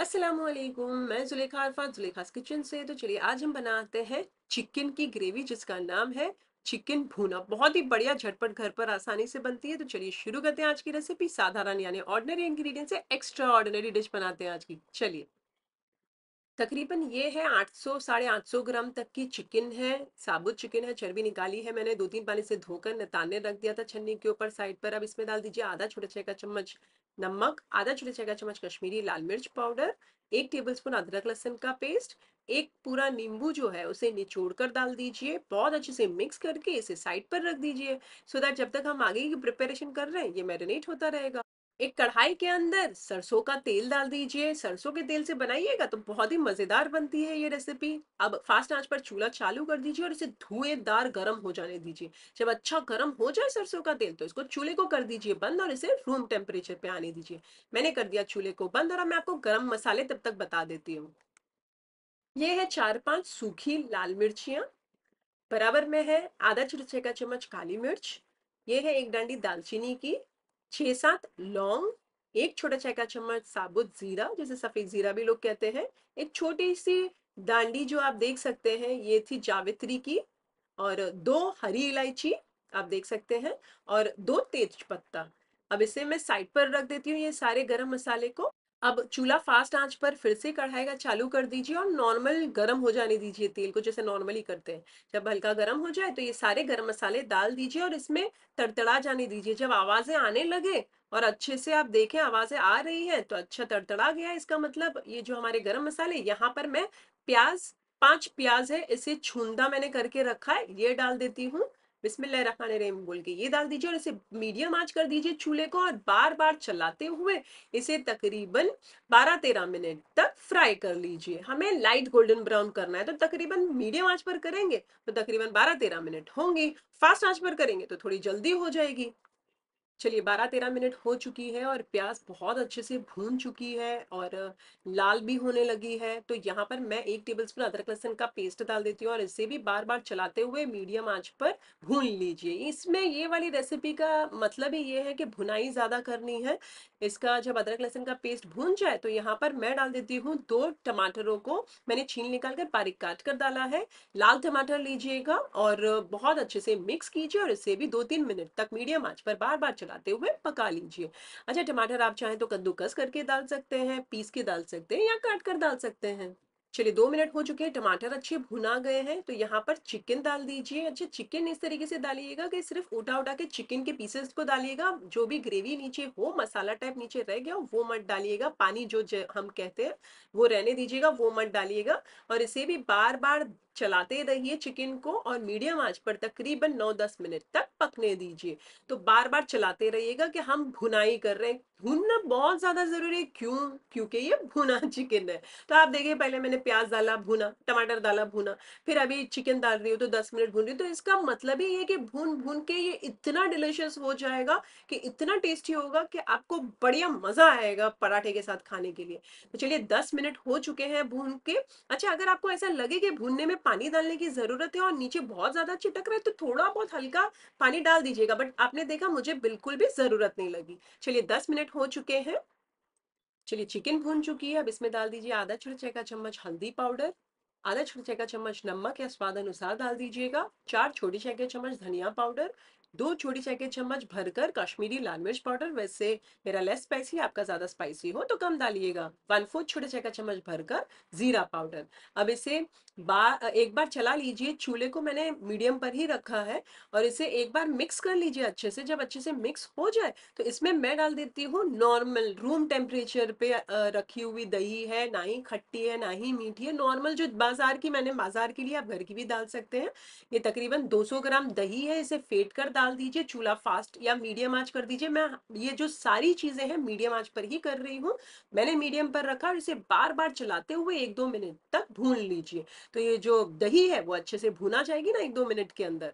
असलम मैं जुलेखा अरफात जुलेखा किचन से तो चलिए आज हम बनाते हैं चिकन की ग्रेवी जिसका नाम है चिकन भूना बहुत ही बढ़िया झटपट घर पर आसानी से बनती है तो चलिए शुरू करते हैं आज की रेसिपी साधारण यानी ऑर्डिनरी इंग्रेडिएंट से एक्स्ट्रा ऑर्डिनरी डिश बनाते हैं आज की चलिए तकरीबन ये है 800 साढ़े आठ ग्राम तक की चिकन है साबुत चिकन है चर्बी निकाली है मैंने दो तीन पानी से धोकर नताने रख दिया था छन्नी के ऊपर साइड पर अब इसमें डाल दीजिए आधा छोटे छह का चम्मच नमक आधा छोटे छह का चम्मच कश्मीरी लाल मिर्च पाउडर एक टेबल स्पून अदरक लहसन का पेस्ट एक पूरा नींबू जो है उसे निचोड़ कर डाल दीजिए बहुत अच्छे से मिक्स करके इसे साइड पर रख दीजिए सो दैट जब तक हम आगे की प्रिपेरेशन कर रहे हैं ये मैरिनेट होता रहेगा एक कढ़ाई के अंदर सरसों का तेल डाल दीजिए सरसों के तेल से बनाइएगा तो बहुत ही मजेदार बनती है ये रेसिपी अब फास्ट आंच पर चूल्हा चालू कर दीजिए और इसे धुएंदार गर्म हो जाने दीजिए जब अच्छा गर्म हो जाए सरसों का तेल तो इसको चूल्हे को कर दीजिए बंद और इसे रूम टेम्परेचर पे आने दीजिए मैंने कर दिया चूल्हे को बंद और मैं आपको गर्म मसाले तब तक बता देती हूँ ये है चार पांच सूखी लाल मिर्चियां बराबर में है आधा चुरछे का चम्मच काली मिर्च ये है एक डांडी दालचीनी की छह सात लौंग एक छोटा चाय का चम्मच साबुत जीरा जैसे सफेद जीरा भी लोग कहते हैं एक छोटी सी डांडी जो आप देख सकते हैं ये थी जावित्री की और दो हरी इलायची आप देख सकते हैं और दो तेज पत्ता अब इसे मैं साइड पर रख देती हूँ ये सारे गरम मसाले को अब चूल्हा फास्ट आंच पर फिर से कढ़ाई का चालू कर दीजिए और नॉर्मल गर्म हो जाने दीजिए तेल को जैसे नॉर्मली करते हैं जब हल्का गर्म हो जाए तो ये सारे गर्म मसाले डाल दीजिए और इसमें तड़तड़ा जाने दीजिए जब आवाज़ें आने लगे और अच्छे से आप देखें आवाज़ें आ रही हैं तो अच्छा तड़तड़ा गया इसका मतलब ये जो हमारे गर्म मसाले यहाँ पर मैं प्याज पाँच प्याज है इसे छूंदा मैंने करके रखा है ये डाल देती हूँ बोल के ये डाल दीजिए और इसे मीडियम आंच कर दीजिए चूल्हे को और बार बार चलाते हुए इसे तकरीबन 12-13 मिनट तक फ्राई कर लीजिए हमें लाइट गोल्डन ब्राउन करना है तो तकरीबन मीडियम आँच पर करेंगे तो तकरीबन 12-13 मिनट होंगे फास्ट आंच पर करेंगे तो थोड़ी जल्दी हो जाएगी चलिए बारह तेरह मिनट हो चुकी है और प्याज बहुत अच्छे से भून चुकी है और लाल भी होने लगी है तो यहाँ पर मैं एक टेबल स्पून अदरक लहसन का पेस्ट डाल देती हूँ और इसे भी बार बार चलाते हुए मीडियम आँच पर भून लीजिए इसमें ये वाली रेसिपी का मतलब ही ये है कि भुनाई ज़्यादा करनी है इसका जब अदरक लहसन का पेस्ट भून जाए तो यहाँ पर मैं डाल देती हूँ दो टमाटरों को मैंने छीन निकाल कर बारीक काट कर डाला है लाल टमाटर लीजिएगा और बहुत अच्छे से मिक्स कीजिए और इसे भी दो तीन मिनट तक मीडियम आँच पर बार बार चला लगाते हुए पका लीजिए अच्छा टमाटर आप चाहें तो कद्दूकस करके डाल सकते हैं पीस के डाल सकते हैं या काट कर डाल सकते हैं चलिए दो मिनट हो चुके हैं टमाटर अच्छे भुना गए हैं तो यहाँ पर चिकन डाल दीजिए अच्छा चिकन इस तरीके से डालिएगा कि सिर्फ उठा उठा के चिकन के पीसेस को डालिएगा जो भी ग्रेवी नीचे हो मसाला टाइप नीचे रह गया वो मत डालिएगा पानी जो हम कहते हैं वो रहने दीजिएगा वो मत डालिएगा और इसे भी बार बार चलाते रहिए चिकन को और मीडियम आंच पर तकरीबन 9-10 मिनट तक पकने दीजिए तो बार बार चलाते रहिएगा कि हम भुनाई कर रहे हैं भूनना बहुत ज़्यादा ज़रूरी है क्यों क्योंकि ये भुना चिकन है तो आप देखिए पहले मैंने प्याज डाला भुना टमाटर डाला भुना फिर अभी चिकन डाल रही हूँ तो दस मिनट भून रही हूँ तो इसका मतलब ही है कि भून भून के ये इतना डिलिशियस हो जाएगा कि इतना टेस्टी होगा कि आपको बढ़िया मज़ा आएगा पराठे के साथ खाने के लिए तो चलिए दस मिनट हो चुके हैं भून के अच्छा अगर आपको ऐसा लगे कि भूनने में पानी डालने की जरूरत है और नीचे बहुत ज्यादा चिटक रहा है तो थोड़ा बहुत हल्का पानी डाल दीजिएगा बट आपने देखा मुझे बिल्कुल भी जरूरत नहीं लगी चलिए दस मिनट हो चुके हैं चलिए चिकन भून चुकी है अब इसमें डाल दीजिए आधा छिड़चे का चम्मच हल्दी पाउडर आधा छोटे चाय का चम्मच नमक या स्वाद अनुसार डाल दीजिएगा चार छोटी चाय के चम्मच धनिया पाउडर दो छोटी चाय के चम्मच भरकर कश्मीरी लाल मिर्च पाउडर वैसे मेरा लेस स्पाइसी आपका ज्यादा स्पाइसी हो तो कम डालिएगा वन फोर्थ छोटे चाय का चम्मच भरकर जीरा पाउडर अब इसे बार एक बार चला लीजिए चूल्हे को मैंने मीडियम पर ही रखा है और इसे एक बार मिक्स कर लीजिए अच्छे से जब अच्छे से मिक्स हो जाए तो इसमें मैं डाल देती हूँ नॉर्मल रूम टेम्परेचर पे रखी हुई दही है ना ही खट्टी है ना ही मीठी है नॉर्मल जो बाजार की मैंने बाजार के लिए आप घर की भी डाल सकते हैं ये तकरीबन दो ग्राम दही है इसे फेट कर डाल दीजिए चूल्हा फास्ट या मीडियम आंच कर दीजिए मैं ये जो सारी चीजें हैं मीडियम आंच पर ही कर रही हूँ मैंने मीडियम पर रखा और इसे बार बार चलाते हुए एक दो मिनट तक भून लीजिए तो ये जो दही है वो अच्छे से भूना जाएगी ना एक दो मिनट के अंदर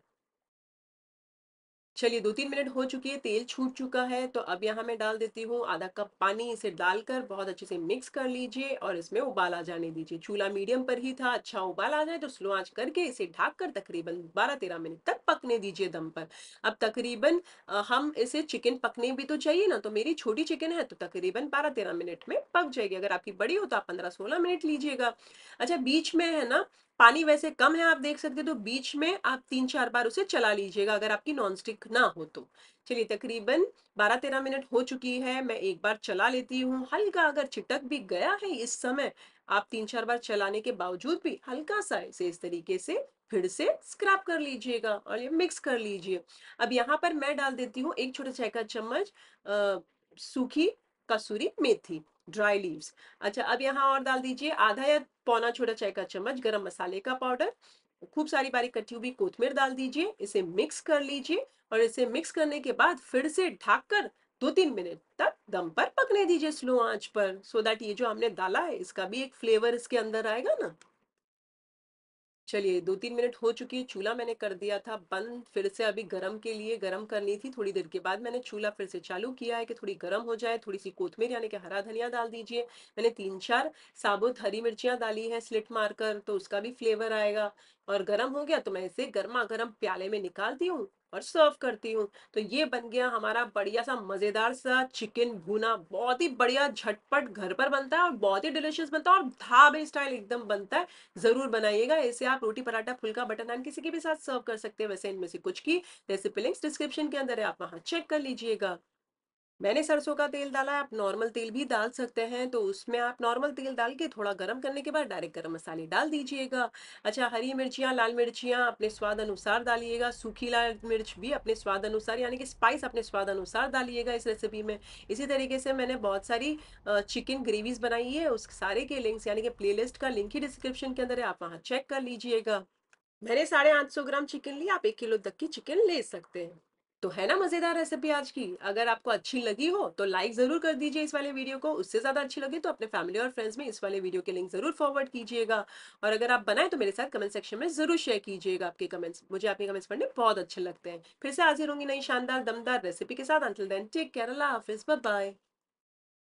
चलिए दो तीन मिनट हो चुकी है तेल छूट चुका है तो अब यहाँ मैं डाल देती हूँ आधा कप पानी इसे डालकर बहुत अच्छे से मिक्स कर लीजिए और इसमें उबाल आ जाने दीजिए चूल्हा मीडियम पर ही था अच्छा उबाल आ जाए तो स्लो आंच करके इसे ढाक कर तकरीबन बारह तेरह मिनट तक पकने दीजिए दम पर अब तकरीबन हम इसे चिकन पकने भी तो चाहिए ना तो मेरी छोटी चिकन है तो तकरीबन बारह तेरह मिनट में पक जाएगी अगर आपकी बड़ी हो तो आप पंद्रह सोलह मिनट लीजिएगा अच्छा बीच में है ना पानी वैसे कम है आप देख सकते हैं तो बीच में आप तीन चार बार उसे चला लीजिएगा अगर आपकी नॉन स्टिक ना हो तो चलिए तकरीबन 12-13 मिनट हो चुकी है मैं एक बार चला लेती हूँ हल्का अगर चिटक भी गया है इस समय आप तीन चार बार चलाने के बावजूद भी हल्का सा इसे इस तरीके से फिर से स्क्रैप कर लीजिएगा और ये मिक्स कर लीजिए अब यहाँ पर मैं डाल देती हूँ एक छोटा चाय का चम्मच सूखी कसूरी मेथी ड्राई लीव्स अच्छा अब यहाँ और डाल दीजिए आधा या पौना छोटा चाय का चम्मच गरम मसाले का पाउडर खूब सारी बारीक कटी हुई कोथमीर डाल दीजिए इसे मिक्स कर लीजिए और इसे मिक्स करने के बाद फिर से ढाक कर दो तीन मिनट तक दम पर पकने दीजिए स्लो आंच पर सो so दैट ये जो हमने डाला है इसका भी एक फ्लेवर इसके अंदर आएगा ना चलिए दो तीन मिनट हो चुकी है चूल्हा मैंने कर दिया था बंद फिर से अभी गरम के लिए गरम करनी थी थोड़ी देर के बाद मैंने चूल्हा फिर से चालू किया है कि थोड़ी गरम हो जाए थोड़ी सी कोथमीर यानी कि हरा धनिया डाल दीजिए मैंने तीन चार साबुत हरी मिर्चियां डाली है स्लिट मारकर तो उसका भी फ्लेवर आएगा और गर्म हो गया तो मैं इसे गर्मा गर्म प्याले में निकालती हूँ और सर्व करती हूँ तो ये बन गया हमारा बढ़िया सा मज़ेदार सा चिकन भुना बहुत ही बढ़िया झटपट घर पर बनता है और बहुत ही डिलीशियस बनता है और धाबे स्टाइल एकदम बनता है ज़रूर बनाइएगा इसे आप रोटी पराठा फुल्का बटर नान किसी के भी साथ सर्व कर सकते हैं वैसे इनमें से कुछ की रेसिपी लिंक्स डिस्क्रिप्शन के अंदर है आप वहाँ चेक कर लीजिएगा मैंने सरसों का तेल डाला है आप नॉर्मल तेल भी डाल सकते हैं तो उसमें आप नॉर्मल तेल डाल के थोड़ा गर्म करने के बाद डायरेक्ट गर्म मसाले डाल दीजिएगा अच्छा हरी मिर्चियाँ लाल मिर्चियाँ अपने स्वाद अनुसार डालिएगा सूखी लाल मिर्च भी अपने स्वाद अनुसार यानी कि स्पाइस अपने स्वाद अनुसार डालिएगा इस रेसिपी में इसी तरीके से मैंने बहुत सारी चिकन ग्रेवीज बनाई है उस सारे के लिंक्स यानी कि प्ले का लिंक ही डिस्क्रिप्शन के अंदर है आप वहाँ चेक कर लीजिएगा मैंने साढ़े आठ सौ ग्राम चिकन लिया आप एक किलो तक की चिकन ले सकते हैं तो है ना मजेदार रेसिपी आज की अगर आपको अच्छी लगी हो तो लाइक जरूर कर दीजिए इस वाले वीडियो को उससे ज्यादा अच्छी लगी तो अपने फैमिली और फ्रेंड्स में इस वाले वीडियो के लिंक जरूर फॉरवर्ड कीजिएगा और अगर आप बनाए तो मेरे साथ कमेंट सेक्शन में जरूर शेयर कीजिएगा आपके कमेंट्स मुझे आपके कमेंट्स पढ़ने बहुत अच्छे लगते हैं फिर से हाजिर होंगी नई शानदार दमदार रेसिपी के साथ अंतिल देन टेक अल्लाह हाफिज बाय